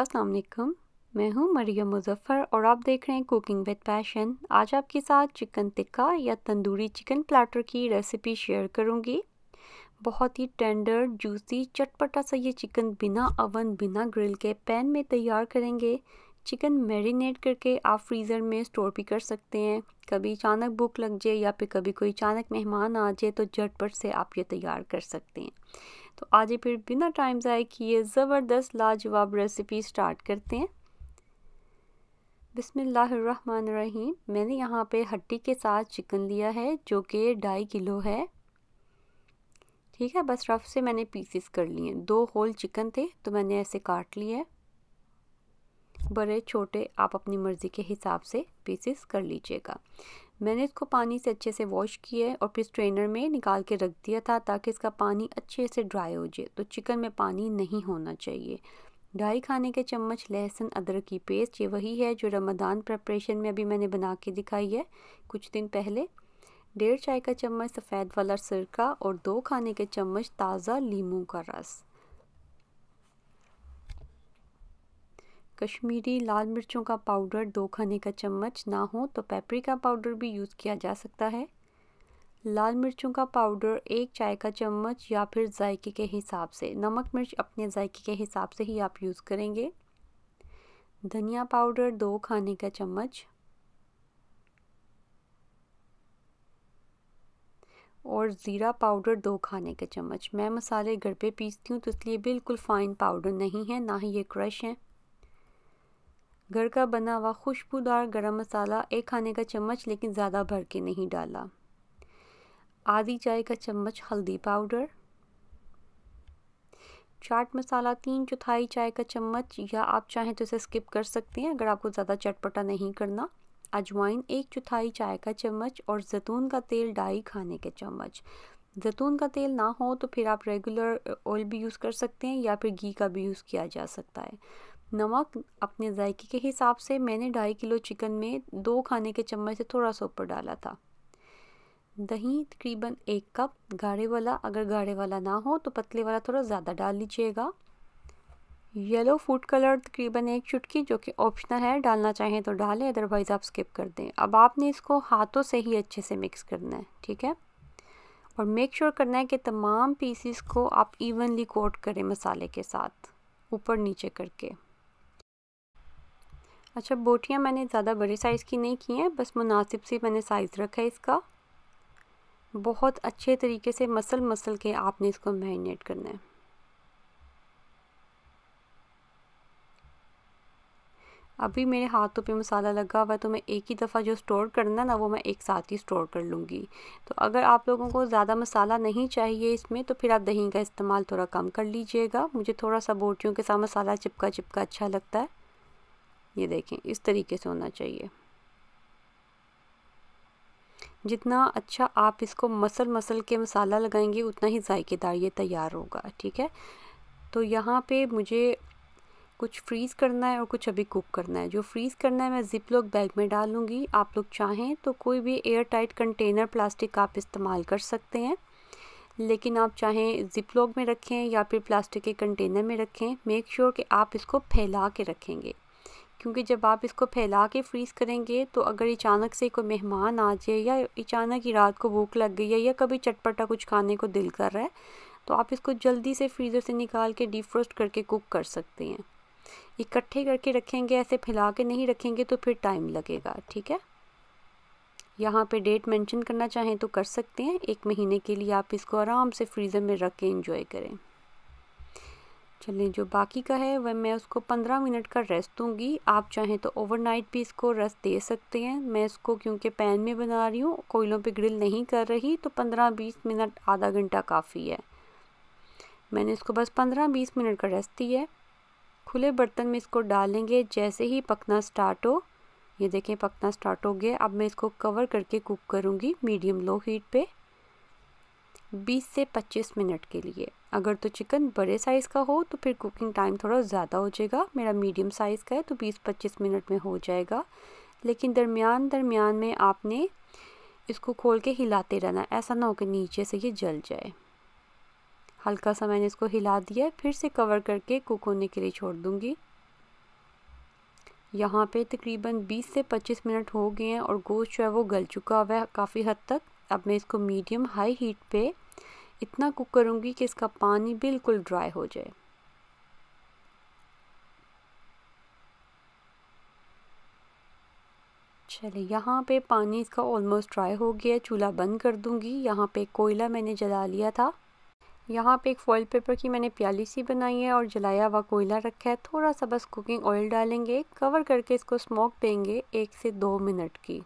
अस्सलाम वालेकुम मैं हूँ मरियम मुजफ़र और आप देख रहे हैं कुकिंग विद पैशन आज आपके साथ चिकन टिक्का या तंदूरी चिकन प्लेटर की रेसिपी शेयर करूँगी बहुत ही टेंडर जूसी चटपटा सा ये चिकन बिना अवन बिना ग्रिल के पैन में तैयार करेंगे चिकन मैरिनेट करके आप फ्रीज़र में स्टोर भी कर सकते हैं कभी अचानक भूख लग जाए या फिर कभी कोई अचानक मेहमान आ जाए तो झटपट से आप ये तैयार कर सकते हैं तो आज ही फिर बिना टाइम ज़ाय किए ज़बरदस्त लाजवाब रेसिपी स्टार्ट करते हैं बिसमीम मैंने यहाँ पे हट्टी के साथ चिकन लिया है जो कि ढाई किलो है ठीक है बस रफ से मैंने पीसीस कर लिए दो होल चिकन थे तो मैंने ऐसे काट लिए बड़े छोटे आप अपनी मर्ज़ी के हिसाब से पीसीस कर लीजिएगा मैंने इसको पानी से अच्छे से वॉश किया है और फिर स्ट्रेनर में निकाल के रख दिया था ताकि इसका पानी अच्छे से ड्राई हो जाए तो चिकन में पानी नहीं होना चाहिए ढाई खाने के चम्मच लहसुन अदरक की पेस्ट ये वही है जो रमदान प्रपरेशन में अभी मैंने बना के दिखाई है कुछ दिन पहले डेढ़ चाय का चम्मच सफ़ेद वाला सिरका और दो खाने के चम्मच ताज़ा लीमू का रस कश्मीरी लाल मिर्चों का पाउडर दो खाने का चम्मच ना हो तो पेपरिका पाउडर भी यूज़ किया जा सकता है लाल मिर्चों का पाउडर एक चाय का चम्मच या फिर जायके के हिसाब से नमक मिर्च अपने जायके के हिसाब से ही आप यूज़ करेंगे धनिया पाउडर दो खाने का चम्मच और ज़ीरा पाउडर दो खाने के चम्मच मैं मसाले घर पे पीसती हूँ तो इसलिए बिल्कुल फ़ाइन पाउडर नहीं है ना ही ये क्रश है घर का बना हुआ खुशबूदार गरम मसाला एक खाने का चम्मच लेकिन ज़्यादा भर के नहीं डाला आधी चाय का चम्मच हल्दी पाउडर चाट मसाला तीन चौथाई चाय का चम्मच या आप चाहें तो इसे स्किप कर सकते हैं अगर आपको ज़्यादा चटपटा नहीं करना अजवाइन एक चौथाई चाय का चम्मच और जैतून का तेल ढाई खाने के चम्मच जैतून का तेल ना हो तो फिर आप रेगुलर ऑयल भी यूज़ कर सकते हैं या फिर घी का भी यूज़ किया जा सकता है नमक अपने जायके के हिसाब से मैंने ढाई किलो चिकन में दो खाने के चम्मच से थोड़ा सा ऊपर डाला था दही तकरीबन एक कप गाढ़े वाला अगर गाढ़े वाला ना हो तो पतले वाला थोड़ा ज़्यादा डाल लीजिएगा येलो फूड कलर तकरीबन एक चुटकी जो कि ऑप्शनल है डालना चाहें तो डालें अदरवाइज़ आप स्किप कर दें अब आपने इसको हाथों से ही अच्छे से मिक्स करना है ठीक है और मेक श्योर sure करना है कि तमाम पीसीस को आप इवनली कोट करें मसाले के साथ ऊपर नीचे करके अच्छा बोटियाँ मैंने ज़्यादा बड़े साइज़ की नहीं की हैं बस मुनासिब सी मैंने साइज़ रखा है इसका बहुत अच्छे तरीके से मसल मसल के आपने इसको मैरिनेट करना है अभी मेरे हाथों पे मसाला लगा हुआ है तो मैं एक ही दफ़ा जो स्टोर करना ना वो मैं एक साथ ही स्टोर कर लूँगी तो अगर आप लोगों को ज़्यादा मसाला नहीं चाहिए इसमें तो फिर आप दही का इस्तेमाल थोड़ा कम कर लीजिएगा मुझे थोड़ा सा बोटियों के साथ मसाला चिपका चिपका अच्छा लगता है ये देखें इस तरीके से होना चाहिए जितना अच्छा आप इसको मसल मसल के मसाला लगाएंगे उतना ही जायकेदार ये तैयार होगा ठीक है तो यहाँ पे मुझे कुछ फ्रीज़ करना है और कुछ अभी कुक करना है जो फ्रीज़ करना है मैं ज़िप लॉक बैग में डालूँगी आप लोग चाहें तो कोई भी एयर टाइट कंटेनर प्लास्टिक आप इस्तेमाल कर सकते हैं लेकिन आप चाहें ज़िप लॉक में रखें या फिर प्लास्टिक के कंटेनर में रखें मेक श्योर sure कि आप इसको फैला के रखेंगे क्योंकि जब आप इसको फैला के फ्रीज़ करेंगे तो अगर अचानक से कोई मेहमान आ जाए या अचानक ही रात को भूख लग गई है या कभी चटपटा कुछ खाने को दिल कर रहा है तो आप इसको जल्दी से फ्रीज़र से निकाल के डीफ्रोस्ट करके कुक कर सकते हैं इकट्ठे करके रखेंगे ऐसे फैला के नहीं रखेंगे तो फिर टाइम लगेगा ठीक है यहाँ पे डेट मेंशन करना चाहें तो कर सकते हैं एक महीने के लिए आप इसको आराम से फ्रीज़र में रख के इंजॉय करें चलें जो बाकी का है वह मैं उसको पंद्रह मिनट का रेस्ट दूँगी आप चाहें तो ओवरनाइट भी इसको रेस्ट दे सकते हैं मैं इसको क्योंकि पैन में बना रही हूँ कोयलों पे ग्रिल नहीं कर रही तो पंद्रह बीस मिनट आधा घंटा काफ़ी है मैंने इसको बस पंद्रह बीस मिनट का रेस्ट दिया है खुले बर्तन में इसको डालेंगे जैसे ही पकना स्टार्ट हो ये देखें पकना स्टार्ट हो गया अब मैं इसको कवर करके कुक करूँगी मीडियम लो हीट पर बीस से पच्चीस मिनट के लिए अगर तो चिकन बड़े साइज़ का हो तो फिर कुकिंग टाइम थोड़ा ज़्यादा हो जाएगा मेरा मीडियम साइज़ का है तो 20-25 मिनट में हो जाएगा लेकिन दरमियान दरमियान में आपने इसको खोल के हिलाते रहना ऐसा ना हो कि नीचे से ये जल जाए हल्का सा मैंने इसको हिला दिया फिर से कवर करके कुक होने के लिए छोड़ दूँगी यहाँ पे तकरीबन 20 से 25 मिनट हो गए हैं और गोश्त जो है वो गल चुका हुआ है काफ़ी हद तक अब मैं इसको मीडियम हाई हीट पे इतना कुक करूँगी कि इसका पानी बिल्कुल ड्राई हो जाए चलिए यहाँ पे पानी इसका ऑलमोस्ट ड्राई हो गया है चूल्हा बंद कर दूँगी यहाँ पे कोयला मैंने जला लिया था यहाँ पे एक फॉइल पेपर की मैंने प्याली सी बनाई है और जलाया हुआ कोयला रखा है थोड़ा सा बस कुकिंग ऑयल डालेंगे कवर करके इसको स्मोक देंगे एक से दो मिनट की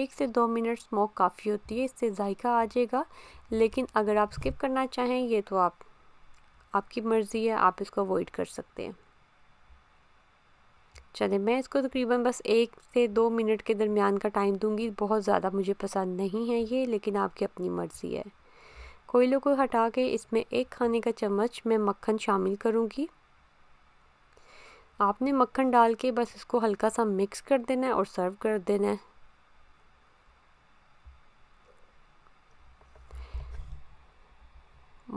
एक से दो मिनट स्मोक काफ़ी होती है इससे जायका आ जाएगा लेकिन अगर आप स्किप करना चाहें ये तो आप आपकी मर्ज़ी है आप इसको अवॉइड कर सकते हैं चले मैं इसको तकरीबन बस एक से दो मिनट के दरमियान का टाइम दूंगी बहुत ज़्यादा मुझे पसंद नहीं है ये लेकिन आपकी अपनी मर्ज़ी है कोयले को हटा के इसमें एक खाने का चम्मच मैं मक्खन शामिल करूँगी आपने मक्खन डाल के बस इसको हल्का सा मिक्स कर देना है और सर्व कर देना है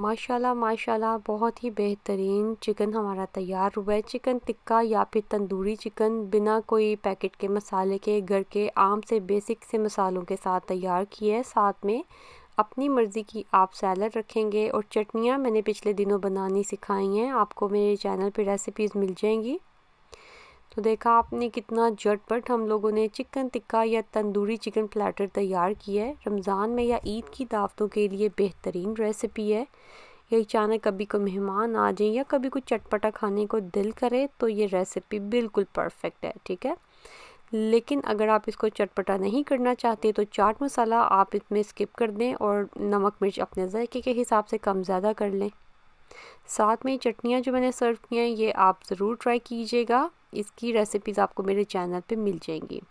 माशाल्लाह माशाल्लाह बहुत ही बेहतरीन चिकन हमारा तैयार हुआ है चिकन टिक्का या फिर तंदूरी चिकन बिना कोई पैकेट के मसाले के घर के आम से बेसिक से मसालों के साथ तैयार किया है साथ में अपनी मर्ज़ी की आप सैलड रखेंगे और चटनियाँ मैंने पिछले दिनों बनानी सिखाई हैं आपको मेरे चैनल पर रेसिपीज़ मिल जाएंगी तो देखा आपने कितना झटपट हम लोगों ने चिकन टिक्का या तंदूरी चिकन प्लेटर तैयार किया है रमज़ान में या ईद की दावतों के लिए बेहतरीन रेसिपी है या अचानक कभी कोई मेहमान आ जाए या कभी कुछ चटपटा खाने को दिल करे तो ये रेसिपी बिल्कुल परफेक्ट है ठीक है लेकिन अगर आप इसको चटपटा नहीं करना चाहते तो चाट मसाला आप इसमें स्किप कर दें और नमक मिर्च अपने जायके के हिसाब से कम ज़्यादा कर लें साथ में चटनियाँ जो मैंने सर्व की हैं ये आप ज़रूर ट्राई कीजिएगा इसकी रेसिपीज़ आपको मेरे चैनल पे मिल जाएंगी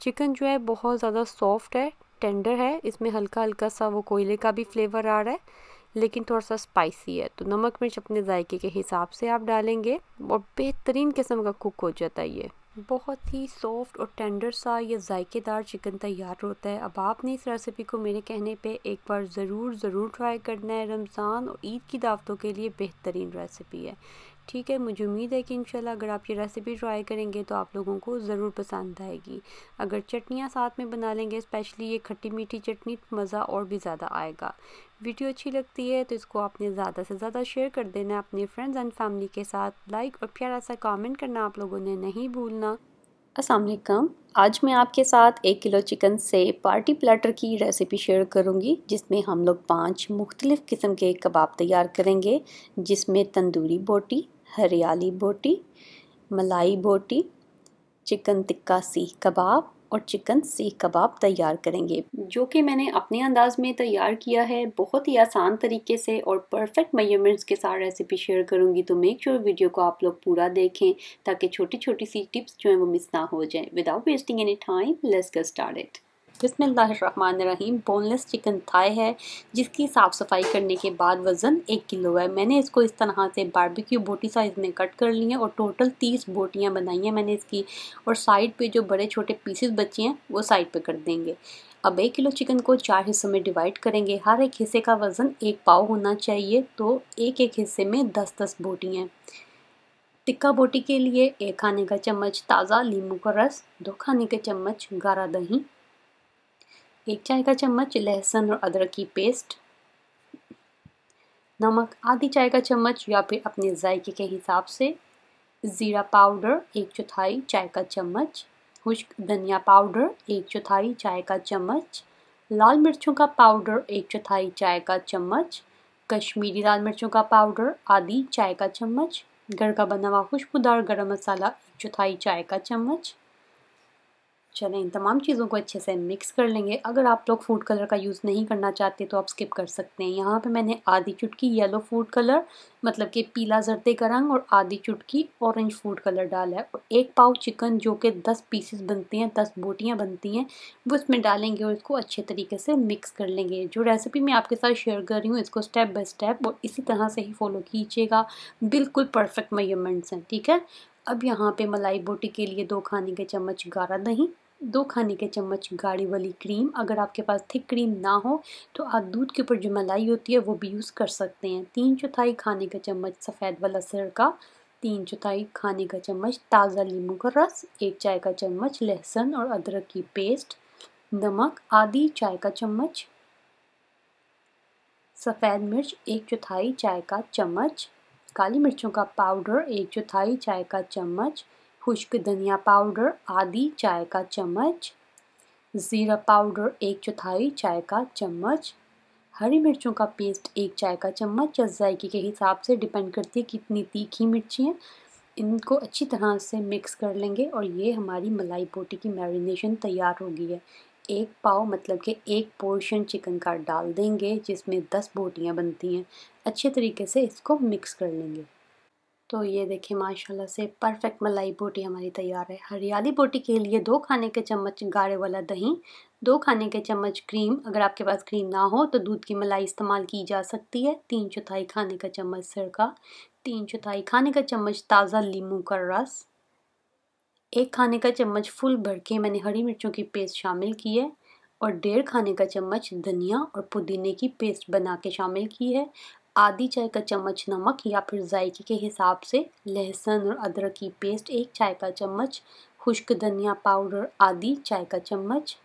चिकन जो है बहुत ज़्यादा सॉफ्ट है टेंडर है इसमें हल्का हल्का सा वो कोयले का भी फ्लेवर आ रहा है लेकिन थोड़ा सा स्पाइसी है तो नमक मिर्च अपने जायके के हिसाब से आप डालेंगे और बेहतरीन किस्म का कुक हो जाता है ये बहुत ही सॉफ्ट और टेंडर सा ये जायकेदार चिकन तैयार होता है अब आपने इस रेसिपी को मेरे कहने पे एक बार ज़रूर ज़रूर ट्राई करना है रमज़ान और ईद की दावतों के लिए बेहतरीन रेसिपी है ठीक है मुझे उम्मीद है कि इंशाल्लाह अगर आप ये रेसिपी ट्राई करेंगे तो आप लोगों को ज़रूर पसंद आएगी अगर चटनियाँ साथ में बना लेंगे स्पेशली ये खट्टी मीठी चटनी मज़ा और भी ज़्यादा आएगा वीडियो अच्छी लगती है तो इसको आपने ज़्यादा से ज़्यादा शेयर कर देना अपने फ्रेंड्स एंड फैमिली के साथ लाइक और प्यारा सा कॉमेंट करना आप लोगों ने नहीं भूलना असलकम आज मैं आपके साथ एक किलो चिकन से पार्टी प्लेटर की रेसिपी शेयर करूंगी जिसमें हम लोग पांच मुख्तलिफ़ किस्म के कबाब तैयार करेंगे जिसमें तंदूरी बोटी हरियाली बोटी मलाई बोटी चिकन टिक्का सीख कबाब और चिकन सीख कबाब तैयार करेंगे जो कि मैंने अपने अंदाज में तैयार किया है बहुत ही आसान तरीके से और परफेक्ट मयूमेंट्स के साथ रेसिपी शेयर करूंगी तो मेक श्योर sure वीडियो को आप लोग पूरा देखें ताकि छोटी छोटी सी टिप्स जो हैं वो मिस ना हो जाएं without wasting any time let's get started बिसमीम बोनलेस चिकन थाई है जिसकी साफ़ सफाई करने के बाद वज़न एक किलो है मैंने इसको इस तरह से बारबेक्यू बोटी साइज़ में कट कर ली है और टोटल तीस बोटियाँ बनाई हैं मैंने इसकी और साइड पे जो बड़े छोटे पीसेस बचे हैं वो साइड पे कर देंगे अब एक किलो चिकन को चार हिस्सों में डिवाइड करेंगे हर एक हिस्से का वज़न एक पाव होना चाहिए तो एक एक हिस्से में दस दस बोटियाँ टिक्का बोटी के लिए एक खाने का चम्मच ताज़ा लीमू का रस दो खाने के चम्मच गारा दही एक चाय का चम्मच लहसुन और अदरक की पेस्ट नमक आधी चाय का चम्मच या फिर अपने जायके के हिसाब से ज़ीरा पाउडर एक चौथाई चाय का चम्मच खुश्क धनिया पाउडर एक चौथाई चाय का चम्मच लाल मिर्चों का पाउडर एक चौथाई चाय का चम्मच कश्मीरी लाल मिर्चों का पाउडर आदि चाय का चम्मच घर का बना हुआ खुशबूदार गरम मसाला एक चौथाई चाय का चम्मच चलें इन तमाम चीज़ों को अच्छे से मिक्स कर लेंगे अगर आप लोग फूड कलर का यूज़ नहीं करना चाहते तो आप स्किप कर सकते हैं यहाँ पे मैंने आधी चुटकी येलो फूड कलर मतलब कि पीला जरते का रंग और आधी चुटकी ऑरेंज फूड कलर डाला है और एक पाव चिकन जो कि दस पीसेस बनते हैं दस बोटियाँ बनती हैं वो इसमें डालेंगे और इसको अच्छे तरीके से मिक्स कर लेंगे जो रेसिपी मैं आपके साथ शेयर कर रही हूँ इसको स्टेप बाई स्टेप और इसी तरह से ही फॉलो कीजिएगा बिल्कुल परफेक्ट मेजरमेंट्स हैं ठीक है अब यहाँ पे मलाई बोटी के लिए दो खाने के चम्मच गारा दही दो खाने के चम्मच गाढ़ी वाली क्रीम अगर आपके पास थिक क्रीम ना हो तो आप दूध के ऊपर जो मलाई होती है वो भी यूज़ कर सकते हैं तीन चौथाई खाने का चम्मच सफ़ेद वाला सिरका तीन चौथाई खाने का चम्मच ताज़ा लीम का रस एक चाय का चम्मच लहसुन और अदरक की पेस्ट नमक आधी चाय का चम्मच सफ़ेद मिर्च एक चौथाई चाय का चम्मच काली मिर्चों का पाउडर एक चौथाई चाय का चम्मच खुश्क धनिया पाउडर आधी चाय का चम्मच ज़ीरा पाउडर एक चौथाई चाय का चम्मच हरी मिर्चों का पेस्ट एक चाय का चम्मच या जायके के हिसाब से डिपेंड करती है कितनी तीखी मिर्ची हैं इनको अच्छी तरह से मिक्स कर लेंगे और ये हमारी मलाई बोटी की मैरिनेशन तैयार हो गई है एक पाव मतलब कि एक पोर्शन चिकन का डाल देंगे जिसमें दस बोटियाँ बनती हैं अच्छे तरीके से इसको मिक्स कर लेंगे तो ये देखिए माशाल्लाह से परफेक्ट मलाई बोटी हमारी तैयार है हरियाली बोटी के लिए दो खाने के चम्मच गाढ़े वाला दही दो खाने के चम्मच क्रीम अगर आपके पास क्रीम ना हो तो दूध की मलाई इस्तेमाल की जा सकती है तीन चौथाई खाने का चम्मच सरका तीन चौथाई खाने का चम्मच ताज़ा लीमू का रस एक खाने का चम्मच फुल भर के मैंने हरी मिर्चों की पेस्ट शामिल की है और डेढ़ खाने का चम्मच धनिया और पुदीने की पेस्ट बना के शामिल की है आधी चाय का चम्मच नमक या फिर जायके के हिसाब से लहसुन और अदरक की पेस्ट एक चाय का चम्मच खुश्क धनिया पाउडर आधी चाय का चम्मच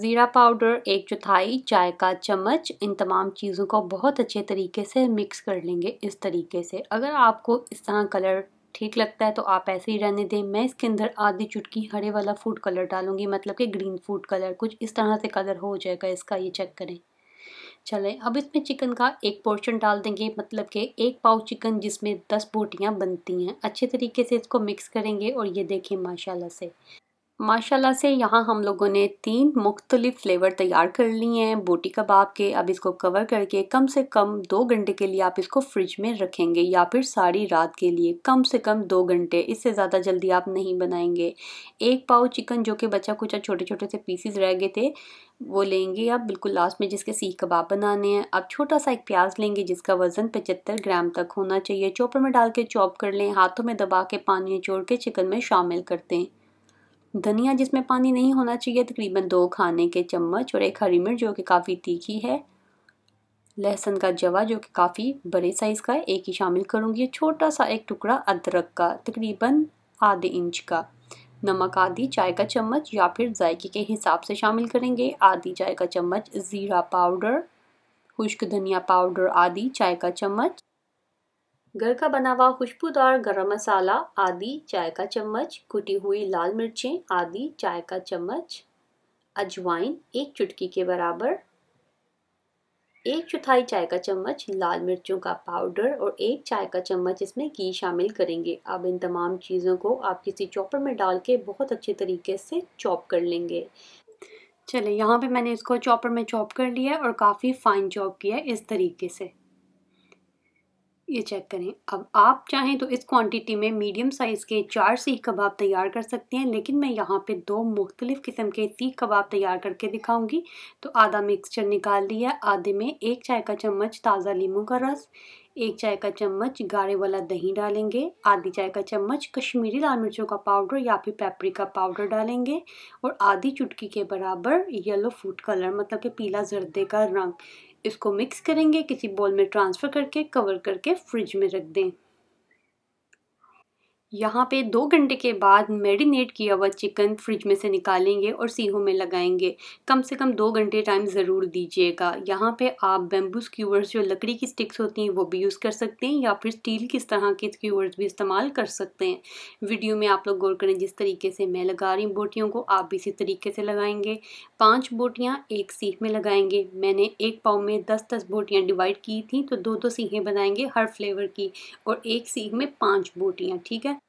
ज़ीरा पाउडर एक चौथाई चाय का चम्मच इन तमाम चीज़ों को बहुत अच्छे तरीके से मिक्स कर लेंगे इस तरीके से अगर आपको इस तरह कलर ठीक लगता है तो आप ऐसे ही रहने दें मैं इसके अंदर आधी चुटकी हरे वाला फूड कलर डालूंगी मतलब कि ग्रीन फूड कलर कुछ इस तरह से कलर हो जाएगा इसका ये चेक करें चलें अब इसमें चिकन का एक पोर्शन डाल देंगे मतलब कि एक पाव चिकन जिसमें दस बोटियाँ बनती हैं अच्छे तरीके से इसको मिक्स करेंगे और ये देखें माशाल्लाह से माशाल्लाह से यहाँ हम लोगों ने तीन मुख्तलिफ फ्लेवर तैयार कर लिए हैं बोटी कबाब के अब इसको कवर करके कम से कम दो घंटे के लिए आप इसको फ्रिज में रखेंगे या फिर सारी रात के लिए कम से कम दो घंटे इससे ज़्यादा जल्दी आप नहीं बनाएंगे एक पाव चिकन जो कि बचा कुचा छोटे छोटे से पीसीज रह गए थे वो लेंगे आप बिल्कुल लास्ट में जिसके सीख कबाब बनाने हैं आप छोटा सा एक प्याज लेंगे जिसका वज़न पचहत्तर ग्राम तक होना चाहिए चॉपर में डाल के चॉप कर लें हाथों में दबा के पानी छोड़ के चिकन में शामिल करते हैं धनिया जिसमें पानी नहीं होना चाहिए तकरीबन दो खाने के चम्मच और एक हरी मिर्च जो कि काफ़ी तीखी है लहसुन का जवा जो कि काफ़ी बड़े साइज़ का है एक ही शामिल करूँगी छोटा सा एक टुकड़ा अदरक का तकरीबन आधे इंच का नमक आधी चाय का चम्मच या फिर जायके के हिसाब से शामिल करेंगे आधी चाय का चम्मच ज़ीरा पाउडर खुश्क धनिया पाउडर आदि चाय का चम्मच घर का बना हुआ खुशबूदार गरम मसाला आदि चाय का चम्मच कुटी हुई लाल मिर्चें आदि चाय का चम्मच अजवाइन एक चुटकी के बराबर एक चौथाई चाय का चम्मच लाल मिर्चों का पाउडर और एक चाय का चम्मच इसमें घी शामिल करेंगे अब इन तमाम चीज़ों को आप किसी चॉपर में डाल के बहुत अच्छे तरीके से चॉप कर लेंगे चले यहाँ पे मैंने इसको चॉपर में चॉप कर लिया है और काफ़ी फाइन चॉप किया है इस तरीके से ये चेक करें अब आप चाहें तो इस क्वांटिटी में मीडियम साइज़ के चार सीख कबाब तैयार कर सकते हैं लेकिन मैं यहाँ पे दो मुख्तलिफ़ किस्म के सीख कबाब तैयार करके दिखाऊंगी तो आधा मिक्सचर निकाल लिया आधे में एक चाय का चम्मच ताज़ा लीमू का रस एक चाय का चम्मच गाढ़े वाला दही डालेंगे आधी चाय का चम्मच कश्मीरी लाल मिर्चों का पाउडर या फिर पेपरी का पाउडर डालेंगे और आधी चुटकी के बराबर येलो फूड कलर मतलब कि पीला जर्दे का रंग इसको मिक्स करेंगे किसी बॉल में ट्रांसफ़र करके कवर करके फ्रिज में रख दें यहाँ पे दो घंटे के बाद मैरिनेट किया हुआ चिकन फ्रिज में से निकालेंगे और सीहों में लगाएंगे कम से कम दो घंटे टाइम ज़रूर दीजिएगा यहाँ पे आप बेम्बू स्क्यूवर्स जो लकड़ी की स्टिक्स होती हैं वो भी यूज़ कर सकते हैं या फिर स्टील की इस तरह के स्क्यूवर्स भी इस्तेमाल कर सकते हैं वीडियो में आप लोग गौर करें जिस तरीके से मैं लगा रही हूँ बोटियों को आप भी इसी तरीके से लगाएंगे पाँच बोटियाँ एक सीख में लगाएंगे मैंने एक पाव में दस दस बोटियाँ डिवाइड की थी तो दो दो सीखें बनाएंगे हर फ्लेवर की और एक सीख में पाँच बोटियाँ ठीक है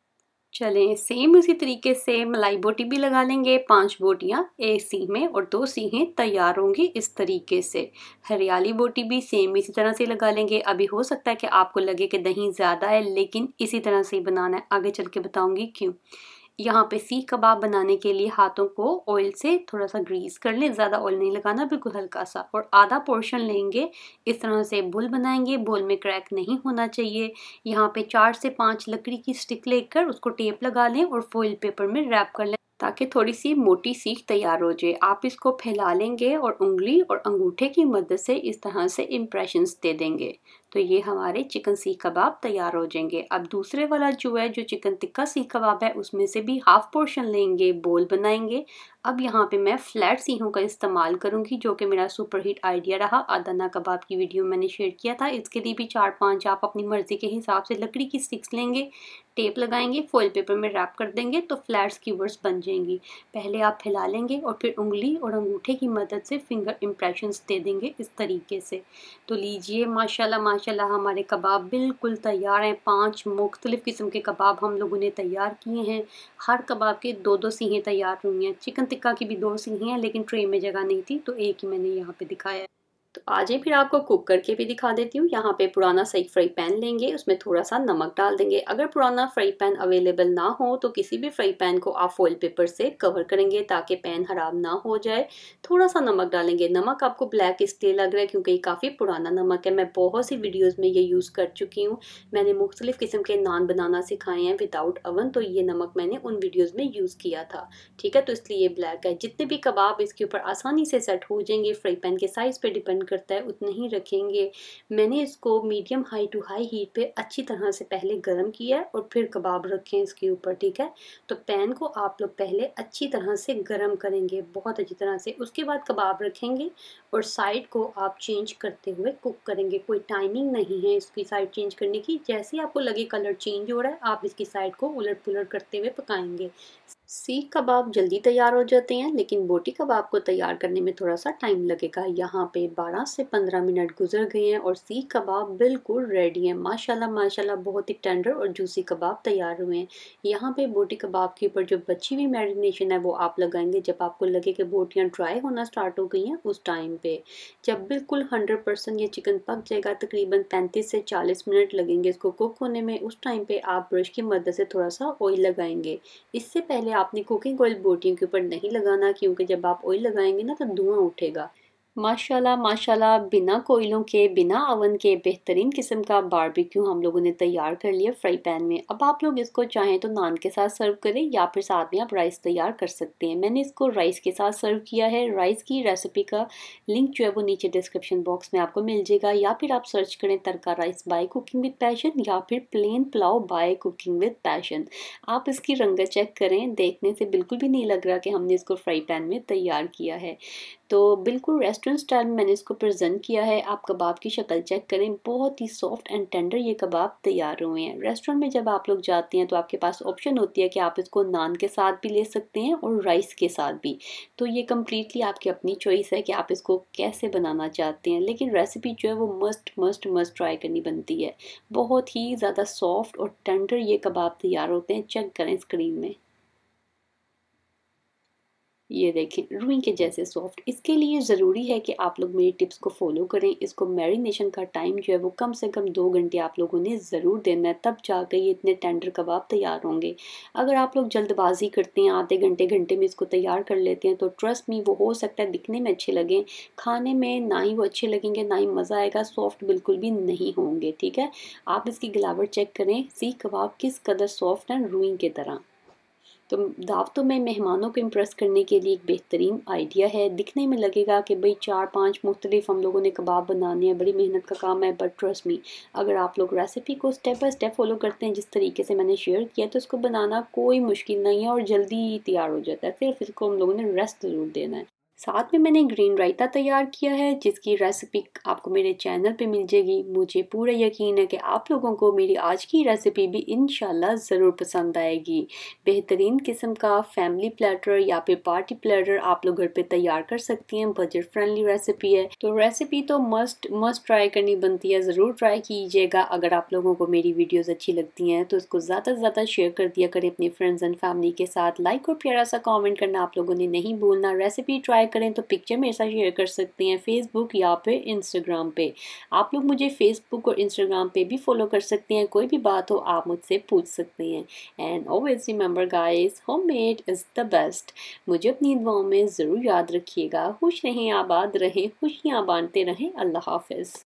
चलें सेम उसी तरीके से मलाई बोटी भी लगा लेंगे पांच बोटियां एक सी में और दो सीहें तैयार होंगी इस तरीके से हरियाली बोटी भी सेम इसी तरह से लगा लेंगे अभी हो सकता है कि आपको लगे कि दही ज़्यादा है लेकिन इसी तरह से ही बनाना है आगे चल के बताऊँगी क्यों यहाँ पे सीख कबाब बनाने के लिए हाथों को ऑयल से थोड़ा सा ग्रीस कर लें ज़्यादा ऑयल नहीं लगाना बिल्कुल हल्का सा और आधा पोर्शन लेंगे इस तरह से बुल बनाएंगे बोल में क्रैक नहीं होना चाहिए यहाँ पे चार से पांच लकड़ी की स्टिक लेकर उसको टेप लगा लें और फॉइल पेपर में रैप कर लें ताकि थोड़ी सी मोटी सीख तैयार हो जाए आप इसको फैला लेंगे और उंगली और अंगूठे की मदद से इस तरह से इम्प्रेशन दे देंगे तो ये हमारे चिकन सीख कबाब तैयार हो जाएंगे अब दूसरे वाला जो है जो चिकन टिक्का सीख कबाब है उसमें से भी हाफ पोर्शन लेंगे बोल बनाएंगे अब यहाँ पे मैं फ्लैट सीहों का इस्तेमाल करूँगी जो कि मेरा सुपरहिट आइडिया रहा आदाना कबाब की वीडियो मैंने शेयर किया था इसके लिए भी चार पांच आप अपनी मर्ज़ी के हिसाब से लकड़ी की स्टिक्स लेंगे टेप लगाएंगे फॉइल पेपर में रैप कर देंगे तो फ्लैट्स की वर्ड्स बन जाएंगी पहले आप फैला लेंगे और फिर उंगली और अंगूठे की मदद से फिंगर इम्प्रेशन दे देंगे इस तरीके से तो लीजिए माशाला माशा हमारे कबाब बिल्कुल तैयार हैं पाँच मुख्तलिफ़ किस्म के कबाब हम लोगों ने तैयार किए हैं हर कबाब के दो दो सीहें तैयार हुई हैं चिकन टिक्का की भी दो सिंगी हैं लेकिन ट्रे में जगह नहीं थी तो एक ही मैंने यहाँ पे दिखाया है तो आज ही फिर आपको कुक करके भी दिखा देती हूँ यहाँ पे पुराना सा एक फ्राई पैन लेंगे उसमें थोड़ा सा नमक डाल देंगे अगर पुराना फ्राई पैन अवेलेबल ना हो तो किसी भी फ्राई पैन को आप फॉइल पेपर से कवर करेंगे ताकि पैन खराब ना हो जाए थोड़ा सा नमक डालेंगे नमक आपको ब्लैक इसलिए लग रहा है क्योंकि ये काफ़ी पुराना नमक है मैं बहुत सी वीडियोज़ में ये यूज़ कर चुकी हूँ मैंने मुख्तलिफ़ किस्म के नान बनाना सिखाए हैं विदाउट अवन तो ये नमक मैंने उन वीडियोज़ में यूज़ किया था ठीक है तो इसलिए ये ब्लैक है जितने भी कबाब इसके ऊपर आसानी से सेट हो जाएंगे फ्राई पैन के साइज़ पर डिपेंड करता है उतना ही रखेंगे मैंने इसको medium high to high heat पे अच्छी तरह से पहले गर्म किया है और फिर कबाब रखे हैं इसके ऊपर ठीक है तो पैन को आप लोग पहले अच्छी तरह से गर्म करेंगे बहुत अच्छी तरह से उसके बाद कबाब रखेंगे और साइड को आप चेंज करते हुए कुक करेंगे कोई टाइमिंग नहीं है इसकी साइड चेंज करने की जैसे आपको लगे कलर चेंज हो रहा है आप इसकी साइड को उलट पुलट करते हुए पकाएंगे सीख कबाब जल्दी तैयार हो जाते हैं लेकिन बोटी कबाब को तैयार करने में थोड़ा सा टाइम लगेगा यहाँ पे 12 से 15 मिनट गुजर गए हैं और सीख कबाब बिल्कुल रेडी है माशाल्लाह माशाल्लाह बहुत ही टेंडर और जूसी कबाब तैयार हुए हैं यहाँ पे बोटी कबाब के ऊपर जो बची हुई मैरिनेशन है वो आप लगाएंगे जब आपको लगे कि बोटियाँ ड्राई होना स्टार्ट हो गई हैं उस टाइम पे जब बिल्कुल हंड्रेड परसेंट ये चिकन पक जाएगा तकरीबन 35 से चालीस मिनट लगेंगे इसको कुक होने में उस टाइम पे आप ब्रश की मदद से थोड़ा सा ऑयल लगाएंगे इससे पहले आपने कुकिंग ऑयल बोटियों के ऊपर नहीं लगाना क्योंकि जब आप ऑयल लगाएंगे ना तो धुआं उठेगा माशाल्लाह माशाल्लाह बिना कोयलों के बिना अवन के बेहतरीन किस्म का बारबेक्यू हम लोगों ने तैयार कर लिया फ्राई पैन में अब आप लोग इसको चाहें तो नान के साथ सर्व करें या फिर साथ में आप राइस तैयार कर सकते हैं मैंने इसको राइस के साथ सर्व किया है राइस की रेसिपी का लिंक जो है वो नीचे डिस्क्रिप्शन बॉक्स में आपको मिल जाएगा या फिर आप सर्च करें tadka rice by cooking with passion या फिर plain pulao by cooking with passion आप इसकी रंगत चेक करें देखने से बिल्कुल भी नहीं लग रहा कि हमने इसको फ्राई पैन में तैयार किया है तो बिल्कुल रेस्ट वेस्टर्न स्टाइल में मैंने इसको प्रजेंट किया है आप कबाब की शक्ल चेक करें बहुत ही सॉफ्ट एंड टेंडर ये कबाब तैयार हुए हैं रेस्टोरेंट में जब आप लोग जाते हैं तो आपके पास ऑप्शन होती है कि आप इसको नान के साथ भी ले सकते हैं और राइस के साथ भी तो ये कम्प्लीटली आपकी अपनी चॉइस है कि आप इसको कैसे बनाना चाहते हैं लेकिन रेसिपी जो है वो मस्ट मस्ट मस्ट ट्राई करनी बनती है बहुत ही ज़्यादा सॉफ्ट और टेंडर ये कबाब तैयार होते हैं चेक करें स्क्रीन में ये देखें रुई के जैसे सॉफ्ट इसके लिए ज़रूरी है कि आप लोग मेरी टिप्स को फॉलो करें इसको मैरिनेशन का टाइम जो है वो कम से कम दो घंटे आप लोगों ने ज़रूर देना है तब जाकर ये इतने टेंडर कबाब तैयार होंगे अगर आप लोग जल्दबाजी करते हैं आधे घंटे घंटे में इसको तैयार कर लेते हैं तो ट्रस्ट में वो हो सकता है दिखने में अच्छे लगें खाने में ना ही वो अच्छे लगेंगे ना ही मज़ा आएगा सॉफ्ट बिल्कुल भी नहीं होंगे ठीक है आप इसकी गिलावट चेक करें सीख कबाब किस कदर सॉफ्ट हैं रुई की तरह तो दावतों में मेहमानों को इम्प्रेस करने के लिए एक बेहतरीन आइडिया है दिखने में लगेगा कि भाई चार पांच मुख्तलिफ हम लोगों ने कबाब बनाने हैं बड़ी मेहनत का काम है बट ट्रस्ट मी अगर आप लोग रेसिपी को स्टेप बाई स्टेप फॉलो करते हैं जिस तरीके से मैंने शेयर किया तो उसको बनाना कोई मुश्किल नहीं है और जल्दी तैयार हो जाता है सिर्फ इसको हम लोगों ने रेस्ट ज़रूर देना है साथ में मैंने ग्रीन रायता तैयार किया है जिसकी रेसिपी आपको मेरे चैनल पे मिल जाएगी मुझे पूरा यकीन है कि आप लोगों को मेरी आज की रेसिपी भी इन ज़रूर पसंद आएगी बेहतरीन किस्म का फैमिली प्लेटर या फिर पार्टी प्लेटर आप लोग घर पे तैयार कर सकती हैं बजट फ्रेंडली रेसिपी है तो रेसिपी तो मस्ट मस्ट ट्राई करनी बनती है ज़रूर ट्राई कीजिएगा अगर आप लोगों को मेरी वीडियोज़ अच्छी लगती हैं तो उसको ज़्यादा से ज़्यादा शेयर कर दिया करें अपने फ्रेंड्स एंड फैमिली के साथ लाइक और प्यारा सा कॉमेंट करना आप लोगों ने नहीं भूलना रेसिपी ट्राई लाइक करें तो पिक्चर मेरे साथ शेयर कर सकती हैं फेसबुक या फिर इंस्टाग्राम पे आप लोग मुझे फेसबुक और इंस्टाग्राम पे भी फॉलो कर सकती हैं कोई भी बात हो आप मुझसे पूछ सकती हैं and always remember guys home made is the best मुझे अपनी दुआओं में ज़रूर याद रखिएगा खुश रहें आबाद रहें खुशियाँ बांटते रहें अल्लाह हाफिज़